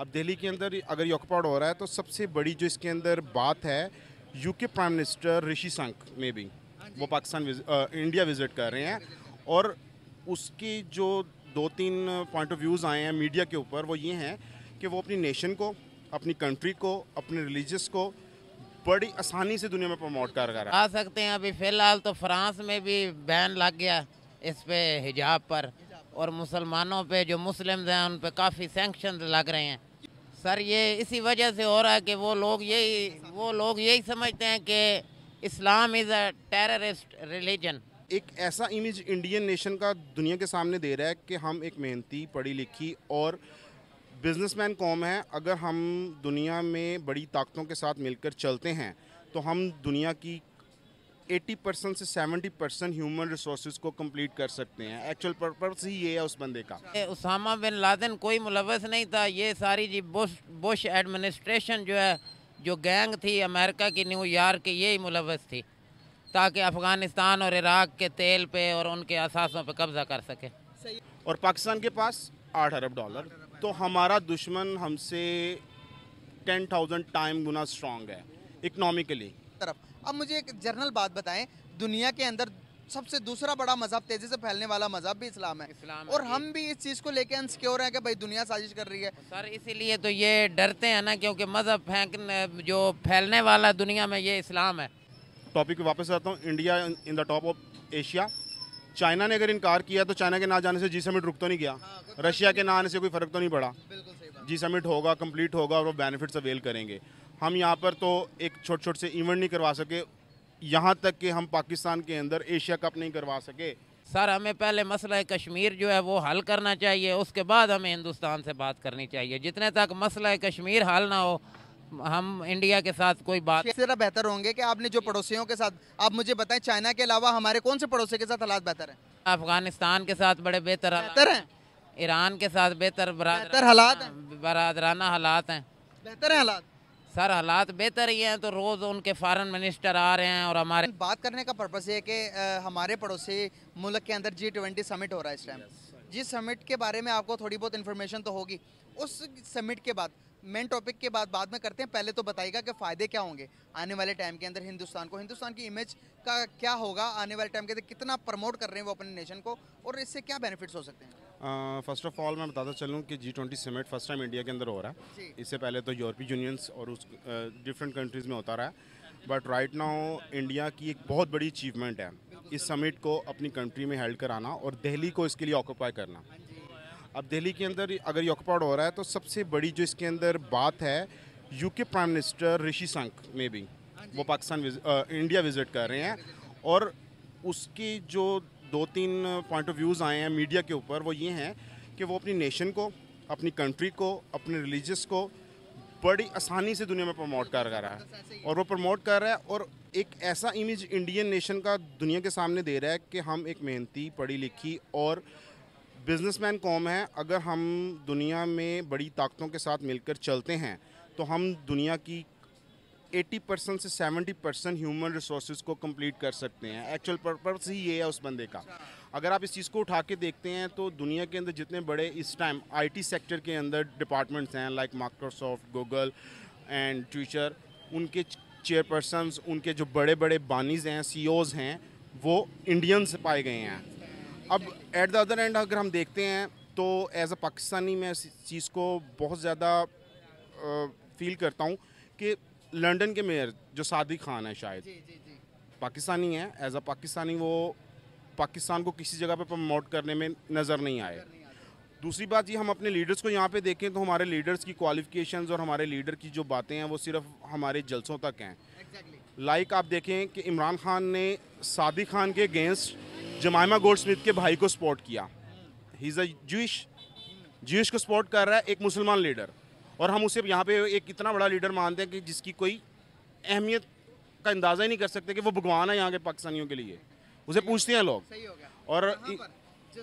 अब दिल्ली के अंदर अगर ये हो रहा है तो सबसे बड़ी जो इसके अंदर बात है UK prime minister Rishi Sunak में भी हाँ वो पाकिस्तान इंडिया विजिट कर रहे हैं और उसकी जो दो तीन पॉइंट ऑफ व्यूज़ आए हैं मीडिया के ऊपर वो ये हैं कि वो अपनी नेशन को अपनी कंट्री को अपने रिलीजस को बड़ी आसानी से दुनिया में प्रमोट कर रहा है आ सकते हैं अभी फ़िलहाल तो फ्रांस में भी बैन लग गया इस पर हिजाब पर और मुसलमानों पे जो मुस्लिम हैं उन पे काफ़ी सेंक्शन लग रहे हैं सर ये इसी वजह से हो रहा है कि वो लोग यही वो लोग यही समझते हैं कि Islam is a terrorist religion एक ऐसा इमेज इंडियन नेशन का दुनिया के सामने दे रहा है कि हम एक मेहनती पढ़ी लिखी और बिजनेसमैन कौम है अगर हम दुनिया में बड़ी ताकतों के साथ मिलकर चलते हैं तो हम दुनिया की 80 परसेंट से 70 परसेंट ह्यूमन रिसोर्स को कंप्लीट कर सकते हैं एक्चुअल पर्पज ही ये है उस बंदे का उसामा बिन लादेन कोई मुलवस नहीं था ये सारी जी बुश बुश एडमिनिस्ट्रेशन जो है जो गैंग थी अमेरिका की न्यूयॉर्क की यही मुलवस थी ताकि अफ़गानिस्तान और इराक के तेल पे और उनके असासों पे कब्ज़ा कर सके और पाकिस्तान के पास आठ अरब डॉलर तो हमारा दुश्मन हमसे टेन थाउजेंड टाइम गुना स्ट्रॉन्ग है इकनॉमिकली तरफ अब मुझे एक जर्नल बात बताएं दुनिया के अंदर सबसे दूसरा बड़ा मजहब तेजी से फैलने वाला मजहब भी इस्लाम है इस्लाम और हम भी इस चीज़ को लेके अनसिक्योर हैं कि भाई दुनिया साजिश कर रही है सर इसीलिए तो ये डरते हैं ना क्योंकि मजहब फेंकने जो फैलने वाला दुनिया में ये इस्लाम है टॉपिक वापस आता हूँ India in the top of Asia China ने अगर इनकार किया तो चाइना के ना जाने से जी समिट रुक तो नहीं गया रशिया हाँ, के ना आने से कोई फर्क तो नहीं पड़ा जी समिट होगा कम्प्लीट होगा और वो बेनिफिट्स अवेल करेंगे हम यहाँ पर तो एक छोटे छोटे से इवेंट नहीं करवा सके यहाँ तक कि हम पाकिस्तान के अंदर एशिया कप नहीं करवा सके सर हमें पहले मसला कश्मीर जो है वो हल करना चाहिए उसके बाद हमें हिंदुस्तान से बात करनी चाहिए जितने तक मसला है कश्मीर हल ना हो हम इंडिया के साथ कोई बात जरा बेहतर होंगे कि आपने जो पड़ोसियों के साथ आप मुझे बताएं चाइना के अलावा हमारे कौन से पड़ोसी के साथ हालात बेहतर हैं अफगानिस्तान के साथ बड़े बेहतर बेहतर हैं ईरान के साथ बेहतर बेहतर हालात बरादराना हालात हैं बेहतर हैं हालात सर हालात बेहतर ही हैं तो रोज़ उनके फॉरेन मिनिस्टर आ रहे हैं और हमारे बात करने का पर्पज़ ये है कि हमारे पड़ोसी मुल्क के अंदर जी ट्वेंटी समिट हो रहा है इस टाइम जिस समिट के बारे में आपको थोड़ी बहुत इन्फॉर्मेशन तो होगी उस समिट के बाद मेन टॉपिक के बाद बाद में करते हैं पहले तो बताइएगा कि फ़ायदे क्या होंगे आने वाले टाइम के अंदर हिंदुस्तान को हिंदुस्तान की इमेज का क्या होगा आने वाले टाइम के अंदर कितना प्रमोट कर रहे हैं वो अपने नेशन को और इससे क्या बेनिफिट्स हो सकते हैं फर्स्ट ऑफ ऑल मैं बताता चलूँ कि G twenty summit first time India के अंदर हो रहा है इससे पहले तो यूरोपीय यूनियंस और उस डिफरेंट कंट्रीज़ में होता रहा है बट राइट नाउ इंडिया की एक बहुत बड़ी अचीवमेंट है इस समिट को अपनी कंट्री में हेल्ड कराना और दिल्ली को इसके लिए ऑक्यूपाई करना हाँ अब दिल्ली के अंदर अगर ऑक्यूपाइड हो रहा है तो सबसे बड़ी जो इसके अंदर बात है UK prime minister Rishi Sunak में भी हाँ वो पाकिस्तान विज, इंडिया विज़िट कर रहे हैं और उसकी जो दो तीन पॉइंट ऑफ व्यूज़ आए हैं मीडिया के ऊपर वो ये हैं कि वो अपनी नेशन को अपनी कंट्री को अपने रिलीजस को बड़ी आसानी से दुनिया में प्रमोट कर रहा है और वो प्रमोट कर रहा है और एक ऐसा इमेज इंडियन नेशन का दुनिया के सामने दे रहा है कि हम एक मेहनती पढ़ी लिखी और बिजनेसमैन कौम है अगर हम दुनिया में बड़ी ताकतों के साथ मिलकर चलते हैं तो हम दुनिया की 80 परसेंट से 70 परसेंट ह्यूमन रिसोर्स को कंप्लीट कर सकते हैं एक्चुअल पर्पज ही ये है उस बंदे का अगर आप इस चीज़ को उठा के देखते हैं तो दुनिया के अंदर जितने बड़े इस टाइम आईटी सेक्टर के अंदर डिपार्टमेंट्स हैं like Microsoft Google and Twitter उनके चेयरपर्सन उनके जो बड़े बड़े बानीज हैं सी e हैं वो इंडियंस पाए गए हैं अब एट द अदर एंड अगर हम देखते हैं तो एज अ पाकिस्तानी मैं इस चीज़ को बहुत ज़्यादा फील करता हूँ कि लंदन के मेयर जो सादिक खान है शायद जी, जी, जी. पाकिस्तानी है एज अ पाकिस्तानी वो पाकिस्तान को किसी जगह पे प्रमोट करने में नज़र नहीं आए दूसरी बात ये हम अपने लीडर्स को यहाँ पे देखें तो हमारे लीडर्स की क्वालिफिकेशंस और हमारे लीडर की जो बातें हैं वो सिर्फ हमारे जलसों तक हैं exactly. लाइक आप देखें कि इमरान खान ने सादिक खान के अगेंस्ट जमायमा गोल्ड स्मिथ के भाई को सपोर्ट किया ही इज़ अ जूश जूश को सपोर्ट कर रहा है एक मुसलमान लीडर और हम उसे यहाँ पे एक इतना बड़ा लीडर मानते हैं कि जिसकी कोई अहमियत का अंदाज़ा ही नहीं कर सकते कि वो भगवान है यहाँ के पाकिस्तानियों के लिए उसे पूछते हैं लोग सही हो गया और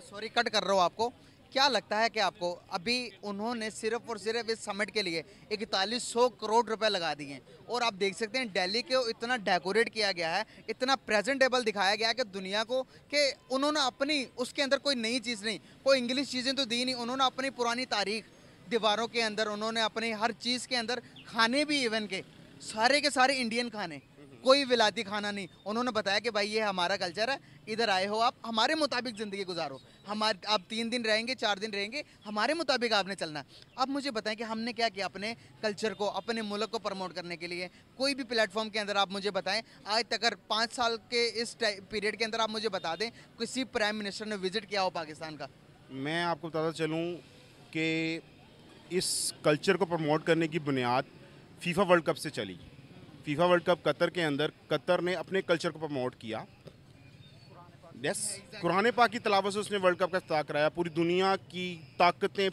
सॉरी कट कर रहा हूँ आपको क्या लगता है कि आपको अभी उन्होंने सिर्फ और सिर्फ इस समिट के लिए इकतालीस सौ करोड़ रुपए लगा दिए हैं और आप देख सकते हैं दिल्ली को इतना डेकोरेट किया गया है इतना प्रेजेंटेबल दिखाया गया है कि दुनिया को कि उन्होंने अपनी उसके अंदर कोई नई चीज़ नहीं कोई इंग्लिश चीज़ें तो दी नहीं उन्होंने अपनी पुरानी तारीख दीवारों के अंदर उन्होंने अपने हर चीज़ के अंदर खाने भी इवन के सारे के सारे इंडियन खाने कोई विलाती खाना नहीं उन्होंने बताया कि भाई ये हमारा कल्चर है इधर आए हो आप हमारे मुताबिक ज़िंदगी गुजारो हमारे आप तीन दिन रहेंगे चार दिन रहेंगे हमारे मुताबिक आपने चलना अब मुझे बताएं कि हमने क्या किया अपने कल्चर को अपने मुल्क को प्रमोट करने के लिए कोई भी प्लेटफॉर्म के अंदर आप मुझे बताएं आज तक पाँच साल के इस पीरियड के अंदर आप मुझे बता दें किसी प्राइम मिनिस्टर ने विजिट किया हो पाकिस्तान का मैं आपको बताता चलूँ कि इस कल्चर को प्रमोट करने की बुनियाद फीफा वर्ल्ड कप से चली फीफा वर्ल्ड कप कतर के अंदर कतर ने अपने कल्चर को प्रमोट किया यस कुरान पाक की तलाब से उसने वर्ल्ड कप का इफ्ताह कराया पूरी दुनिया की ताकतें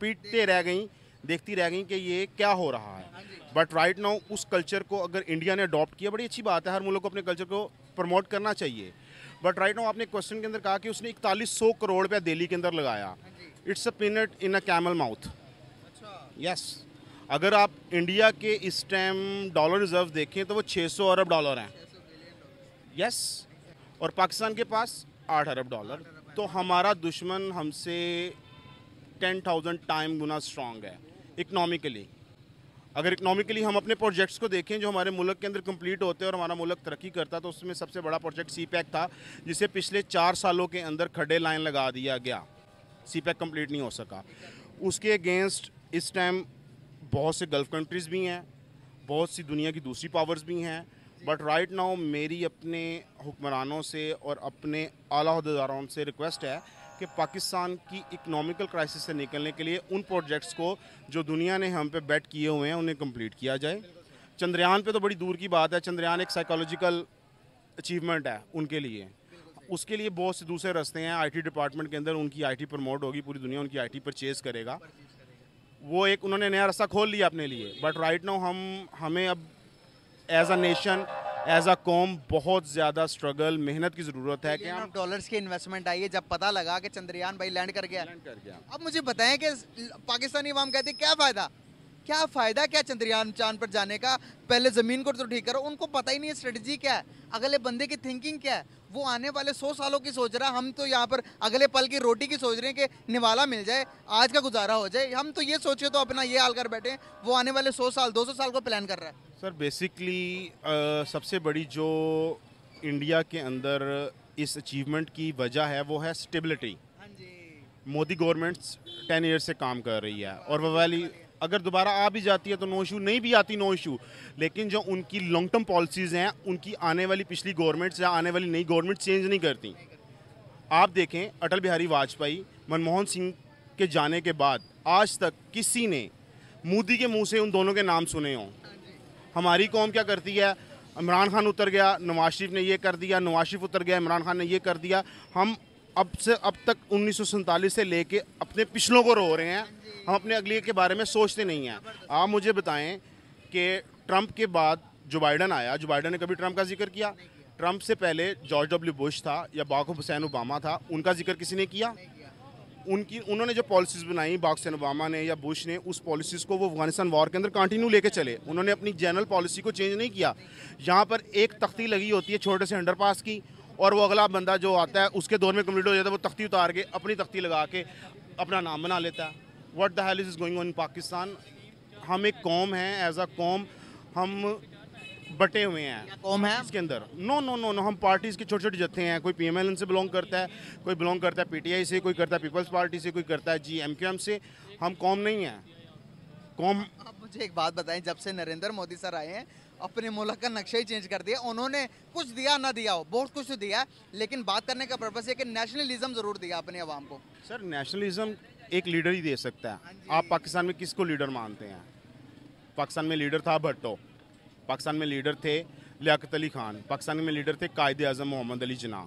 पीटते रह गई देखती रह गई कि ये क्या हो रहा है बट राइट नाउ उस कल्चर को अगर इंडिया ने अडॉप्ट किया बड़ी अच्छी बात है हर मुल्क को अपने कल्चर को प्रमोट करना चाहिए बट राइट नाउ आपने क्वेश्चन के अंदर कहा कि उसने इकतालीस सौ करोड़ रुपया दिल्ली के अंदर लगाया it's a peanut in a camel mouth yes अच्छा। अगर आप इंडिया के इस टाइम डॉलर रिजर्व देखें तो वो 600 अरब डॉलर हैं यस yes. और पाकिस्तान के पास 8 अरब डॉलर तो हमारा दुश्मन हमसे 10,000 टाइम गुना स्ट्रांग है इकनॉमिकली अगर इकनॉमिकली हम अपने प्रोजेक्ट्स को देखें जो हमारे मुल्क के अंदर कंप्लीट होते हैं और हमारा मुल्क तरक्की करता तो उसमें सबसे बड़ा प्रोजेक्ट सी पैक था जिसे पिछले चार सालों के अंदर खड़े लाइन लगा दिया गया सी पैक कम्प्लीट नहीं हो सका उसके अगेंस्ट इस टाइम बहुत से गल्फ़ कंट्रीज़ भी हैं बहुत सी दुनिया की दूसरी पावर्स भी हैं बट राइट नाउ मेरी अपने हुक्मरानों से और अपने अहदेदारों से रिक्वेस्ट है कि पाकिस्तान की इकोनॉमिकल क्राइसिस से निकलने के लिए उन प्रोजेक्ट्स को जो दुनिया ने हम पे बैट किए हुए हैं उन्हें कंप्लीट किया जाए चंद्रयान पे तो बड़ी दूर की बात है चंद्रयान एक साइकोलॉजिकल अचीवमेंट है उनके लिए उसके लिए बहुत से दूसरे रास्ते हैं आईटी डिपार्टमेंट के अंदर उनकी आईटी प्रमोट होगी पूरी दुनिया उनकी आईटी परचेज करेगा वो एक उन्होंने नया रास्ता खोल लिया अपने लिए बट राइट नाउ हम हमें अब as a nation as a कॉम बहुत ज़्यादा स्ट्रगल मेहनत की ज़रूरत है कि हम डॉलर्स की इन्वेस्टमेंट आई है जब पता लगा कि चंद्रयान भाई लैंड कर गया लैंड कर गया अब मुझे बताएं कि पाकिस्तानी वाम कहते क्या फ़ायदा क्या फ़ायदा क्या चंद्रयान चांद पर जाने का पहले ज़मीन को तो ठीक करो उनको पता ही नहीं है स्ट्रेटजी क्या है अगले बंदे की थिंकिंग क्या है वो आने वाले सौ सालों की सोच रहा हम तो यहाँ पर अगले पल की रोटी की सोच रहे हैं कि निवाला मिल जाए आज का गुजारा हो जाए हम तो ये सोचे तो अपना ये हाल कर बैठे वो आने वाले सौ साल दो सौ साल को प्लान कर रहा है सर बेसिकली सबसे बड़ी जो इंडिया के अंदर इस अचीवमेंट की वजह है वो है स्टेबिलिटी हाँ मोदी गवर्नमेंट्स टेन ईयर से काम कर रही है और वो वाली अगर दोबारा आ भी जाती है तो नो इशू नहीं भी आती नो इशू लेकिन जो उनकी लॉन्ग टर्म पॉलिसीज़ हैं उनकी आने वाली पिछली गवर्नमेंट्स या आने वाली नई गवर्नमेंट चेंज नहीं करती आप देखें अटल बिहारी वाजपेयी मनमोहन सिंह के जाने के बाद आज तक किसी ने मोदी के मुंह से उन दोनों के नाम सुने हों हमारी कौम क्या करती है इमरान खान उतर गया नवाज शरीफ ने ये कर दिया नवाज शरीफ उतर गया इमरान खान ने ये कर दिया हम अब से अब तक उन्नीस से लेके अपने पिछलों को रो रहे हैं हम अपने अगले के बारे में सोचते नहीं हैं आप मुझे बताएं कि ट्रंप के बाद जो बाइडन आया जो बाइडन ने कभी ट्रंप का जिक्र किया ट्रंप से पहले जॉर्ज डब्ल्यू बुश था या बाक हुसैन ओबामा था उनका जिक्र किसी ने किया उनकी उन्होंने जो पॉलिसीज बनाई बाग हुसैन ओबामा ने या बुश ने उस पॉलिसीज़ को वो अफगानिस्तान वॉर के अंदर कंटिन्यू लेके चले उन्होंने अपनी जनरल पॉलिसी को चेंज नहीं किया यहाँ पर एक तख्ती लगी होती है छोटे से अंडरपास की और वो अगला बंदा जो आता है उसके दौर में कम्प्लीट हो जाता है वो तख्ती उतार के अपनी तख्ती लगा के अपना नाम बना लेता है what the hell is going on in Pakistan हम एक कौम हैं एज अ कौम हम बटे हुए हैं कौम है इसके अंदर नो नो नो नो हम पार्टीज़ के छोटे छोटे जत्थे हैं कोई एन से बिलोंग करता है कोई बिलोंग करता है पीटीआई से कोई करता है पीपल्स पार्टी से कोई करता है एम से हम कौम नहीं है कौम आप मुझे एक बात बताएं जब से नरेंद्र मोदी सर आए हैं अपने मुल्क का नक्शा ही चेंज कर दिया उन्होंने कुछ दिया ना दिया हो बहुत कुछ तो दिया लेकिन बात करने का पर्पज़ है कि नेशनलिज्म ज़रूर दिया अपने आवाम को सर नेशनलिज्म एक लीडर ही दे सकता है हाँ आप पाकिस्तान में किसको लीडर मानते हैं पाकिस्तान में लीडर था भट्टो पाकिस्तान में लीडर थे लियाकत अली खान पाकिस्तान में लीडर थे कायद अजम मोहम्मद अली जना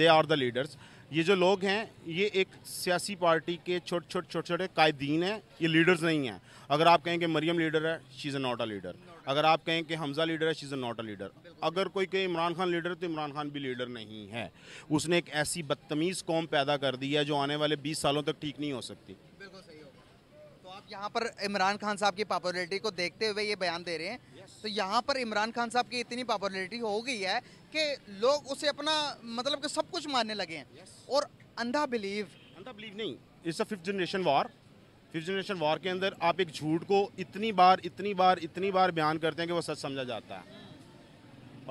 दे आर द लीडर्स ये जो लोग हैं ये एक सियासी पार्टी के छोटे छोटे छोटे छोटे कायदीन हैं ये लीडर्स नहीं हैं अगर आप कहेंगे मरियम लीडर है she is not a leader अगर आप कहें कि हमजा लीडर है शीज़ नॉट अ लीडर अगर कोई कहे इमरान खान लीडर तो इमरान खान भी लीडर नहीं है उसने एक ऐसी बदतमीज़ कौम पैदा कर दी है जो आने वाले बीस सालों तक ठीक नहीं हो सकती तो यहाँ पर इमरान खान साहब की पॉपुलरिटी को देखते हुए ये बयान दे रहे हैं yes. तो यहाँ पर इमरान खान साहब की इतनी पॉपुलरिटी हो गई है कि लोग उसे अपना मतलब कि सब कुछ मानने लगे हैं yes. और अंधा बिलीव अंधा बिलीव नहीं it's a fifth generation war fifth generation war के अंदर आप एक झूठ को इतनी बार इतनी बार इतनी बार बयान करते हैं कि वो सच समझा जाता है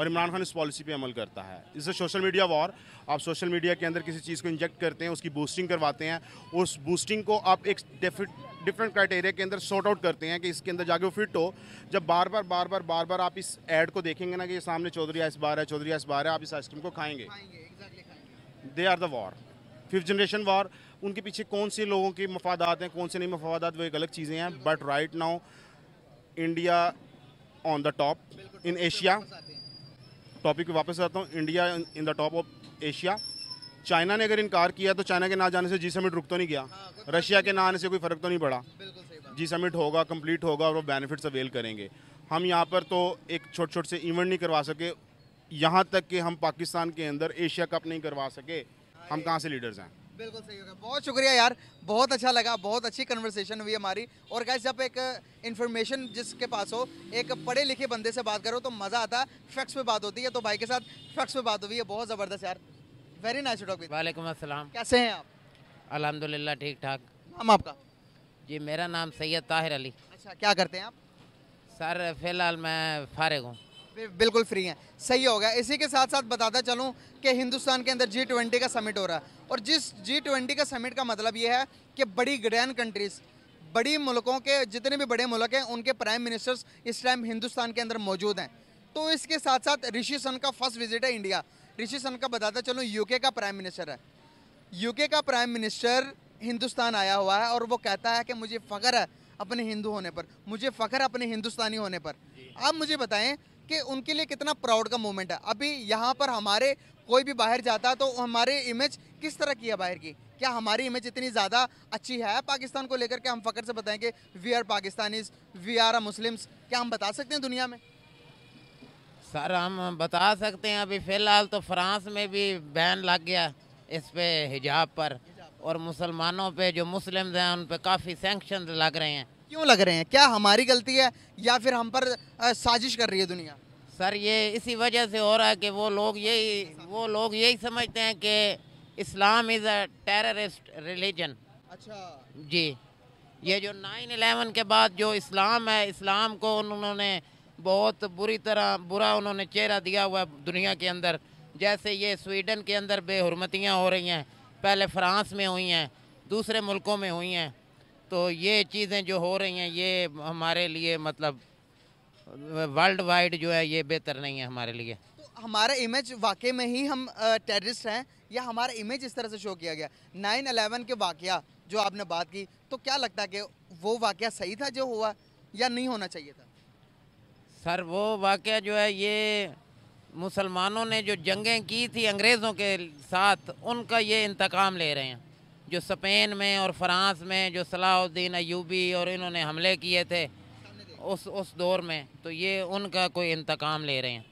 और इमरान खान इस पॉलिसी पे अमल करता है इससे सोशल मीडिया वॉर आप सोशल मीडिया के अंदर किसी चीज़ को इंजेक्ट करते हैं उसकी बूस्टिंग करवाते हैं उस बूस्टिंग को आप एक डिफरेंट क्राइटेरिया के अंदर सॉर्ट आउट करते हैं कि इसके अंदर जाके वो फिट हो जब बार बार बार बार बार बार आप इस एड को देखेंगे ना कि ये सामने चौधरी आइस बार है चौधरी आइस बार है आप इस आइसक्रीम को खाएंगे they are the war fifth generation war उनके पीछे कौन से लोगों के मफादात हैं कौन से नहीं मफादात वो एक अलग चीज़ें हैं but right now India on the top in Asia topic पे वापस आता हूँ India in the top of Asia China ने अगर इनकार किया तो चाइना के ना जाने से जी समिट रुक तो नहीं गया रशिया के ना आने से कोई फ़र्क तो नहीं पड़ा जी समिट होगा कंप्लीट होगा और वो बेनिफिट्स अवेल करेंगे हम यहाँ पर तो एक छोटे छोटे से इवेंट नहीं करवा सके यहाँ तक कि हम पाकिस्तान के अंदर एशिया कप नहीं करवा सके हम कहाँ से लीडर्स हैं बिल्कुल सही होगा बहुत शुक्रिया यार बहुत अच्छा लगा बहुत अच्छी कन्वर्सेशन हुई हमारी और गैस जब एक इन्फॉर्मेशन uh, जिसके पास हो एक पढ़े लिखे बंदे से बात करो तो मज़ा आता है फैक्स पे बात होती है तो भाई के साथ फैक्स पे बात हुई है बहुत ज़बरदस्त यार वेरी नाइस टॉक वालेकुम कैसे हैं आप अलहमदिल्ला ठीक ठाक नाम आपका जी मेरा नाम सैयद ताहिर अली अच्छा क्या करते हैं आप सर फ़िलहाल मैं फारग हूँ बिल्कुल फ्री हैं सही होगा इसी के साथ साथ बताता चलूँ कि हिंदुस्तान के अंदर जी ट्वेंटी का समिट हो रहा है और जिस जी ट्वेंटी का समिट का मतलब ये है कि बड़ी ग्रैंड कंट्रीज़ बड़ी मुल्कों के जितने भी बड़े मुल्क हैं उनके प्राइम मिनिस्टर्स इस टाइम हिंदुस्तान के अंदर मौजूद हैं तो इसके साथ साथ ऋषि सन का फर्स्ट विजिट है इंडिया ऋषि सन का बताता चलो यूके का प्राइम मिनिस्टर है यूके का प्राइम मिनिस्टर हिंदुस्तान आया हुआ है और वो कहता है कि मुझे फ़ख्र है अपने हिंदू होने पर मुझे फ़ख्र अपने हिंदुस्तानी होने पर आप मुझे बताएं कि उनके लिए कितना प्राउड का मोमेंट है अभी यहाँ पर हमारे कोई भी बाहर जाता तो हमारे इमेज किस तरह की है बाहर की क्या हमारी इमेज इतनी ज़्यादा अच्छी है पाकिस्तान को लेकर के हम फ़ख्र से बताएंगे we are Pakistanis we are Muslims क्या हम बता सकते हैं दुनिया में सर हम बता सकते हैं अभी फ़िलहाल तो फ्रांस में भी बैन लग गया इस पर हिजाब पर और मुसलमानों पे जो मुस्लिम हैं उन पे काफ़ी सेंक्शन लग रहे हैं क्यों लग रहे हैं क्या हमारी गलती है या फिर हम पर साजिश कर रही है दुनिया सर ये इसी वजह से हो रहा है कि वो लोग यही वो लोग यही समझते हैं कि Islam is a terrorist religion अच्छा जी ये जो नाइन अलेवन के बाद जो इस्लाम है इस्लाम को उन्होंने बहुत बुरी तरह बुरा उन्होंने चेहरा दिया हुआ है दुनिया के अंदर जैसे ये स्वीडन के अंदर बेहरमतियाँ हो रही हैं पहले फ्रांस में हुई हैं दूसरे मुल्कों में हुई हैं तो ये चीज़ें जो हो रही हैं ये हमारे लिए मतलब वर्ल्ड वाइड जो है ये बेहतर नहीं है हमारे लिए हमारा इमेज वाकई में ही हम टेररिस्ट हैं या हमारा इमेज इस तरह से शो किया गया नाइन अलेवन के वाक़ जो आपने बात की तो क्या लगता है कि वो वाक़ सही था जो हुआ या नहीं होना चाहिए था सर वो वाक़ जो है ये मुसलमानों ने जो जंगें की थी अंग्रेज़ों के साथ उनका ये इंतकाम ले रहे हैं जो स्पेन में और फ्रांस में जो सलाहुद्दीन अयूबी और इन्होंने हमले किए थे उस उस दौर में तो ये उनका कोई इंतकाम ले रहे हैं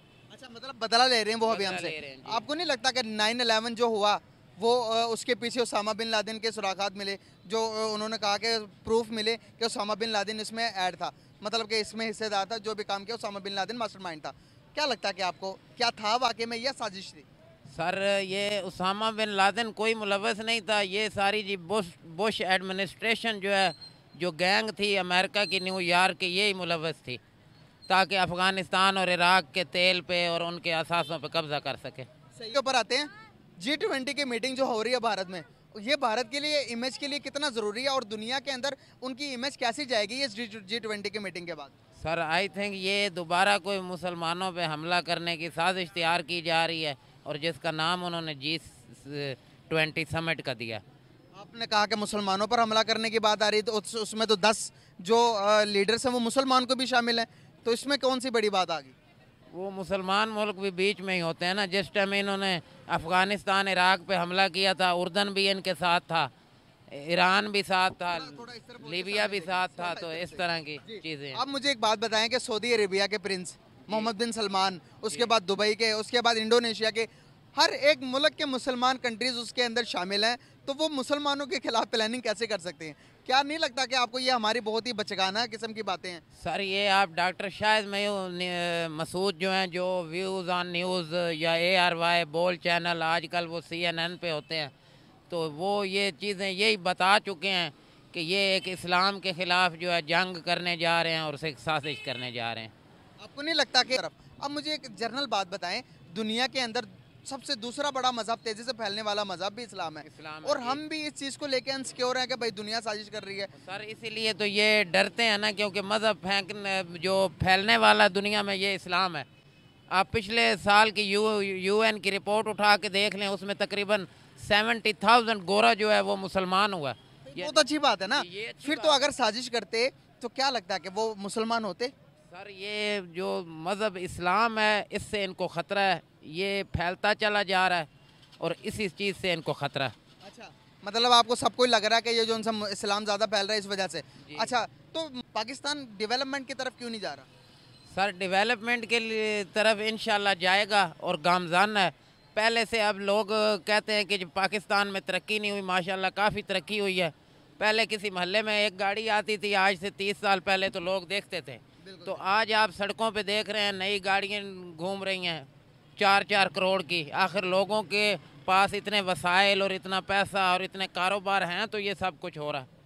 मतलब बदला ले रहे हैं वो अभी हमसे आपको नहीं लगता कि नाइन अलेवन जो हुआ वो उसके पीछे उसामा बिन लादेन के सुराखात मिले जो उन्होंने कहा कि प्रूफ मिले कि उसामा बिन लादेन इसमें ऐड था मतलब कि इसमें हिस्सेदार था जो भी काम किया उसामा बिन लादेन मास्टरमाइंड था क्या लगता है कि आपको क्या था वाकई में यह साजिश थी सर ये उसामा बिन लादेन कोई मुलवस नहीं था ये सारी जी बुश बुश एडमिनिस्ट्रेशन जो है जो गैंग थी अमेरिका की न्यूयॉर्क की यही मुलवस थी ताकि अफगानिस्तान और इराक के तेल पे और उनके असासों पे कब्जा कर सके सही ऊपर आते हैं जी ट्वेंटी की मीटिंग जो हो रही है भारत में ये भारत के लिए इमेज के लिए कितना ज़रूरी है और दुनिया के अंदर उनकी इमेज कैसी जाएगी इस जी ट्वेंटी की मीटिंग के बाद सर आई थिंक ये दोबारा कोई मुसलमानों पर हमला करने की साजिश तैयार की जा रही है और जिसका नाम उन्होंने जी ट्वेंटी समिट का दिया आपने कहा कि मुसलमानों पर हमला करने की बात आ रही है तो उस, उसमें तो दस जो लीडर्स हैं वो मुसलमान को भी शामिल हैं तो इसमें कौन सी बड़ी बात आ गई वो मुसलमान मुल्क भी बीच में ही होते हैं ना जिस टाइम इन्होंने अफगानिस्तान इराक पे हमला किया था उर्दन भी इनके साथ था ईरान भी साथ था लीबिया भी साथ था तो इस तरह की चीज़ें आप मुझे एक बात बताएं कि सऊदी अरेबिया के प्रिंस मोहम्मद बिन सलमान उसके बाद दुबई के उसके बाद इंडोनेशिया के हर एक मुल्क के मुसलमान कंट्रीज़ उसके अंदर शामिल हैं तो वो मुसलमानों के खिलाफ प्लानिंग कैसे कर सकते हैं क्या नहीं लगता कि आपको ये हमारी बहुत ही बचगाना किस्म की बातें हैं सर ये आप डॉक्टर शायद मैं मसूद जो हैं जो व्यूज़ ऑन न्यूज़ या A R Y Bol channel आजकल वो सी एन एन पे होते हैं तो वो ये चीज़ें यही बता चुके हैं कि ये एक इस्लाम के ख़िलाफ़ जो है जंग करने जा रहे हैं और उसे साजिश करने जा रहे हैं आपको नहीं लगता कि अब मुझे एक जर्नल बात बताएं दुनिया के अंदर सबसे दूसरा बड़ा मजहब तेजी से फैलने वाला मजहब भी इस्लाम है इस्लाम और हम भी इस चीज़ को लेके अनसिक्योर हैं कि भाई दुनिया साजिश कर रही है सर इसीलिए तो ये डरते हैं ना क्योंकि मजहब फेंकने जो फैलने वाला दुनिया में ये इस्लाम है आप पिछले साल की यू यूएन की रिपोर्ट उठा के देख लें उसमें तकरीबन सेवेंटी थाउजेंड गोरा जो है वो मुसलमान हुआ बहुत तो तो अच्छी बात है ना फिर तो अगर साजिश करते तो क्या लगता है कि वो मुसलमान होते सर ये जो मज़हब इस्लाम है इससे इनको ख़तरा है ये फैलता चला जा रहा है और इसी चीज़ से इनको ख़तरा है अच्छा मतलब आपको सबको लग रहा है कि ये जो सब इस्लाम ज़्यादा फैल रहा है इस वजह से अच्छा तो पाकिस्तान डेवलपमेंट की तरफ क्यों नहीं जा रहा सर डेवलपमेंट के तरफ इन जाएगा और गामजान है पहले से अब लोग कहते हैं कि जब पाकिस्तान में तरक्की नहीं हुई माशाल्लाह काफ़ी तरक्की हुई है पहले किसी महल्ले में एक गाड़ी आती थी आज से तीस साल पहले तो लोग देखते थे तो आज आप सड़कों पे देख रहे हैं नई गाड़ियाँ घूम रही हैं चार चार करोड़ की आखिर लोगों के पास इतने वसाइल और इतना पैसा और इतने कारोबार हैं तो ये सब कुछ हो रहा है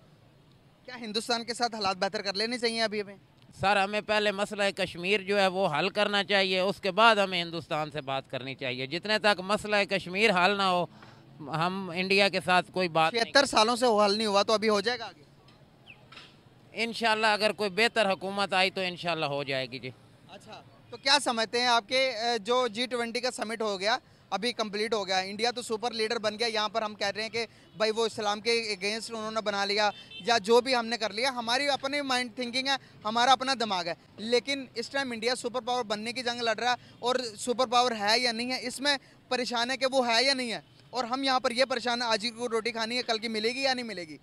क्या हिंदुस्तान के साथ हालात बेहतर कर लेने चाहिए अभी हमें सर हमें पहले मसला कश्मीर जो है वो हल करना चाहिए उसके बाद हमें हिंदुस्तान से बात करनी चाहिए जितने तक मसला कश्मीर हल ना हो हम इंडिया के साथ कोई बात छिहत्तर सालों से हल नहीं हुआ तो अभी हो जाएगा आगे इन अगर कोई बेहतर हुकूमत आई तो इन हो जाएगी जी अच्छा तो क्या समझते हैं आपके जो जी ट्वेंटी का समिट हो गया अभी कंप्लीट हो गया इंडिया तो सुपर लीडर बन गया यहाँ पर हम कह रहे हैं कि भाई वो इस्लाम के अगेंस्ट उन्होंने बना लिया या जो भी हमने कर लिया हमारी अपनी माइंड थिंकिंग है हमारा अपना दिमाग है लेकिन इस टाइम इंडिया सुपर पावर बनने की जंग लड़ रहा है और सुपर पावर है या नहीं है इसमें परेशान है कि वो है या नहीं है और हम यहाँ पर यह परेशान आज को रोटी खानी है कल की मिलेगी या नहीं मिलेगी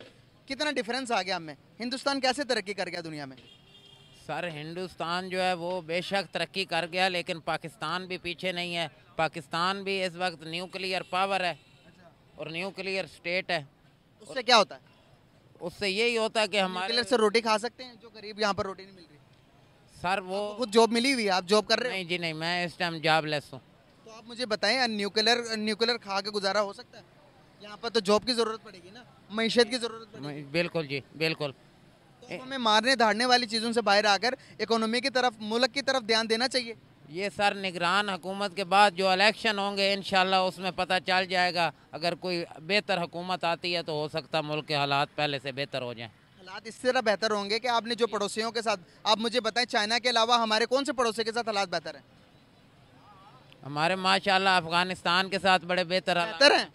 कितना डिफरेंस आ गया हमें हिंदुस्तान कैसे तरक्की कर गया दुनिया में सर हिंदुस्तान जो है वो बेशक तरक्की कर गया लेकिन पाकिस्तान भी पीछे नहीं है पाकिस्तान भी इस वक्त न्यूक्लियर पावर है और न्यूक्लियर स्टेट है उससे क्या होता है उससे यही होता है कि हमारे से रोटी खा सकते हैं जो गरीब यहाँ पर रोटी नहीं मिल रही सर वो खुद जॉब मिली हुई है आप जॉब कर रहे हैं नहीं जी नहीं मैं इस टाइम जॉब लेस हूँ तो आप मुझे बताएं न्यूक्लियर न्यूक्लियर खा के गुजारा हो सकता है यहाँ पर तो जॉब की ज़रूरत पड़ेगी ना मीशत की ज़रूरत बिल्कुल जी बिल्कुल हमें मारने धाड़ने वाली चीज़ों से बाहर आकर इकोनॉमी की तरफ मुल्क की तरफ ध्यान देना चाहिए ये सर निगरान हुकूमत के बाद जो इलेक्शन होंगे इन उसमें पता चल जाएगा अगर कोई बेहतर हुकूमत आती है तो हो सकता मुल्क के हालात पहले से बेहतर हो जाएँ हालात इस तरह बेहतर होंगे कि आपने जो पड़ोसियों के साथ आप मुझे बताएं चाइना के अलावा हमारे कौन से पड़ोसी के साथ हालात बेहतर हैं हमारे माशाल्लाह अफगानिस्तान के साथ बड़े बेहतर बेहतर हैं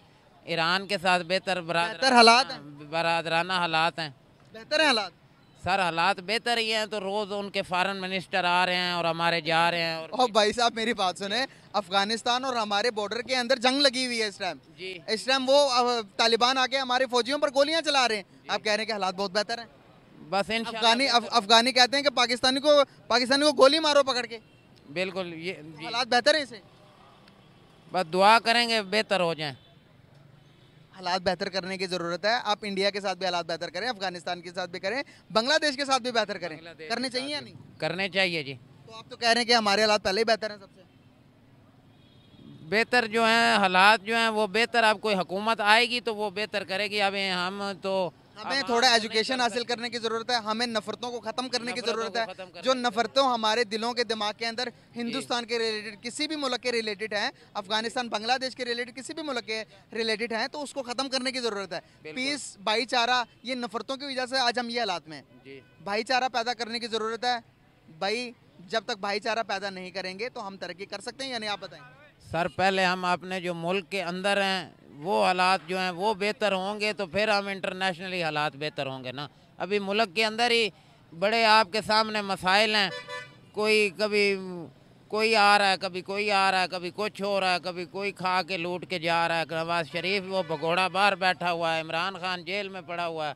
ईरान के साथ बेहतर बेहतर हालात बरदराना हालात हैं बेहतर हैं हालात सर हालात बेहतर ही हैं तो रोज़ उनके फॉरेन मिनिस्टर आ रहे हैं और हमारे जा रहे हैं और, ओ भाई साहब मेरी बात सुने अफगानिस्तान और हमारे बॉर्डर के अंदर जंग लगी हुई है इस टाइम जी इस टाइम वो तालिबान आके हमारे फौजियों पर गोलियां चला रहे हैं आप कह रहे हैं कि हालात बहुत बेहतर हैं बस इन अफगानी अफगानी कहते हैं कि पाकिस्तानी को पाकिस्तानी को गोली मारो पकड़ के बिल्कुल ये तो हालात बेहतर है इसे बस दुआ करेंगे बेहतर हो जाए हालात बेहतर करने की ज़रूरत है आप इंडिया के साथ भी हालात बेहतर करें अफगानिस्तान के साथ भी करें बांग्लादेश के साथ भी बेहतर करें करने चाहिए या नहीं करने चाहिए जी तो आप तो कह रहे हैं कि हमारे हालात पहले ही बेहतर हैं सबसे बेहतर जो हैं हालात जो हैं वो बेहतर अब कोई हुकूमत आएगी तो वो बेहतर करेगी अब हम तो हमें थोड़ा एजुकेशन हासिल करने की ज़रूरत है हमें नफरतों को ख़त्म करने की ज़रूरत है जो नफरतों हमारे दिलों के दिमाग के अंदर हिंदुस्तान के रिलेटेड किसी भी मुल्क के रिलेटेड हैं अफगानिस्तान बांग्लादेश के रिलेटेड किसी भी मुल्क के रिलेटेड हैं तो उसको ख़त्म करने की ज़रूरत है पीस भाईचारा ये नफरतों की वजह से आज हम ये हालात में भाईचारा पैदा करने की ज़रूरत है भाई जब तक भाईचारा पैदा नहीं करेंगे तो हम तरक्की कर सकते हैं यानी आप बताएं सर पहले हम अपने जो मुल्क के अंदर हैं वो हालात जो हैं वो बेहतर होंगे तो फिर हम इंटरनेशनली हालात बेहतर होंगे ना अभी मुल्क के अंदर ही बड़े आपके सामने मसाइल हैं कोई कभी कोई आ रहा है कभी कोई आ रहा है कभी कुछ हो रहा है कभी कोई खा के लूट के जा रहा है नवाज शरीफ वो भगोड़ा बाहर बैठा हुआ है इमरान खान जेल में पड़ा हुआ है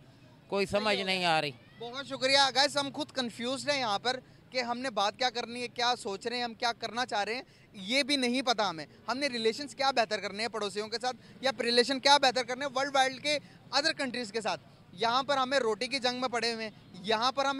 कोई समझ नहीं आ रही बहुत शुक्रिया गैस हम खुद कन्फ्यूज हैं यहाँ पर कि हमने बात क्या करनी है क्या सोच रहे हैं हम क्या करना चाह रहे हैं ये भी नहीं पता हमें हमने रिलेशन क्या बेहतर करने हैं पड़ोसियों के साथ या रिलेशन क्या बेहतर करने हैं वर्ल्ड वाइल्ड के अदर कंट्रीज़ के साथ यहाँ पर हमें रोटी की जंग में पड़े हुए हैं यहाँ पर हम